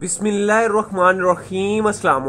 बिसमीम अल्लाम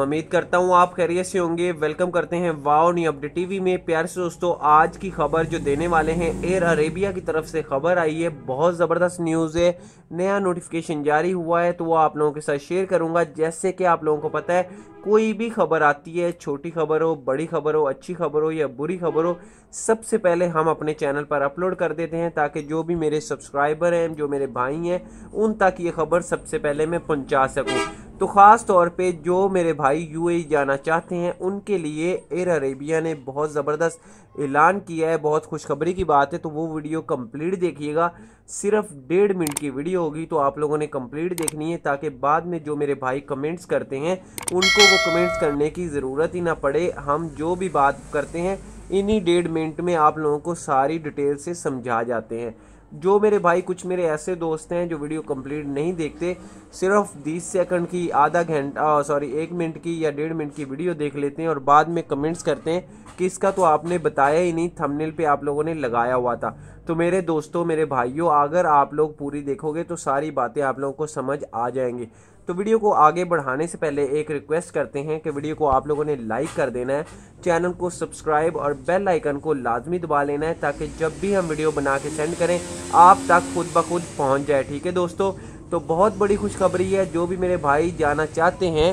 उम्मीद करता हूँ आप खैरियत से होंगे वेलकम करते हैं वाओ नी अपडेट टीवी में प्यार से दोस्तों आज की खबर जो देने वाले हैं एयर अरेबिया की तरफ से खबर आई है बहुत ज़बरदस्त न्यूज़ है नया नोटिफिकेशन जारी हुआ है तो वो आप लोगों के साथ शेयर करूँगा जैसे कि आप लोगों को पता है कोई भी खबर आती है छोटी खबर हो बड़ी खबर हो अच्छी खबर हो या बुरी खबर हो सबसे पहले हम अपने चैनल पर अपलोड कर देते हैं ताकि जो भी मेरे सब्सक्राइबर हैं जो मेरे भाई हैं उन तक ये खबर सबसे पहले मैं पहुंचा सकूं तो ख़ास तौर पे जो मेरे भाई यूएई जाना चाहते हैं उनके लिए एयर अरेबिया ने बहुत ज़बरदस्त ऐलान किया है बहुत खुशखबरी की बात है तो वो वीडियो कंप्लीट देखिएगा सिर्फ डेढ़ मिनट की वीडियो होगी तो आप लोगों ने कंप्लीट देखनी है ताकि बाद में जो मेरे भाई कमेंट्स करते हैं उनको वो कमेंट्स करने की ज़रूरत ही ना पड़े हम जो भी बात करते हैं इन्हीं डेढ़ मिनट में आप लोगों को सारी डिटेल से समझा जाते हैं जो मेरे भाई कुछ मेरे ऐसे दोस्त हैं जो वीडियो कंप्लीट नहीं देखते सिर्फ बीस सेकंड की आधा घंटा सॉरी एक मिनट की या डेढ़ मिनट की वीडियो देख लेते हैं और बाद में कमेंट्स करते हैं कि इसका तो आपने बताया ही नहीं थंबनेल पे आप लोगों ने लगाया हुआ था तो मेरे दोस्तों मेरे भाइयों अगर आप लोग पूरी देखोगे तो सारी बातें आप लोगों को समझ आ जाएंगी तो वीडियो को आगे बढ़ाने से पहले एक रिक्वेस्ट करते हैं कि वीडियो को आप लोगों ने लाइक कर देना है चैनल को सब्सक्राइब और बेल आइकन को लाजमी दबा लेना है ताकि जब भी हम वीडियो बना के सेंड करें आप तक खुद ब खुद पहुँच जाए ठीक है दोस्तों तो बहुत बड़ी खुशखबरी है जो भी मेरे भाई जाना चाहते हैं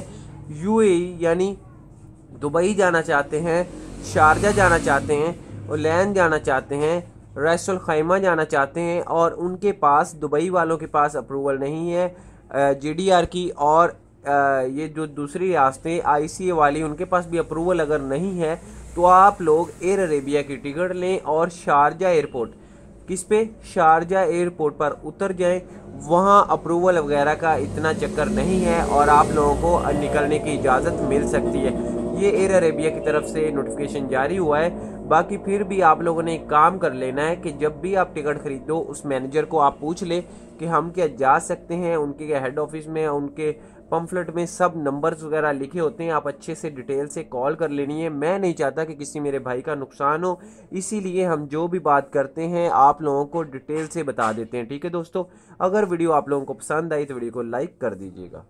यू e यानी दुबई जाना चाहते हैं शारजा जाना चाहते हैं ओलैन जाना चाहते हैं रैसल खैमा जाना चाहते हैं और उनके पास दुबई वालों के पास अप्रूवल नहीं है जी की और ये जो दूसरी रास्ते आई वाली उनके पास भी अप्रूवल अगर नहीं है तो आप लोग एयर अरेबिया की टिकट लें और शारजा एयरपोर्ट किस पे शारजा एयरपोर्ट पर उतर जाएं वहाँ अप्रूवल वगैरह का इतना चक्कर नहीं है और आप लोगों को निकलने की इजाज़त मिल सकती है ये एयर अरेबिया की तरफ से नोटिफिकेशन जारी हुआ है बाकी फिर भी आप लोगों ने एक काम कर लेना है कि जब भी आप टिकट खरीदो उस मैनेजर को आप पूछ लें कि हम क्या जा सकते हैं उनके क्या हेड ऑफिस में उनके पम्फलेट में सब नंबर्स वगैरह लिखे होते हैं आप अच्छे से डिटेल से कॉल कर लेनी है मैं नहीं चाहता कि किसी मेरे भाई का नुकसान हो इसीलिए हम जो भी बात करते हैं आप लोगों को डिटेल से बता देते हैं ठीक है दोस्तों अगर वीडियो आप लोगों को पसंद आई तो वीडियो को लाइक कर दीजिएगा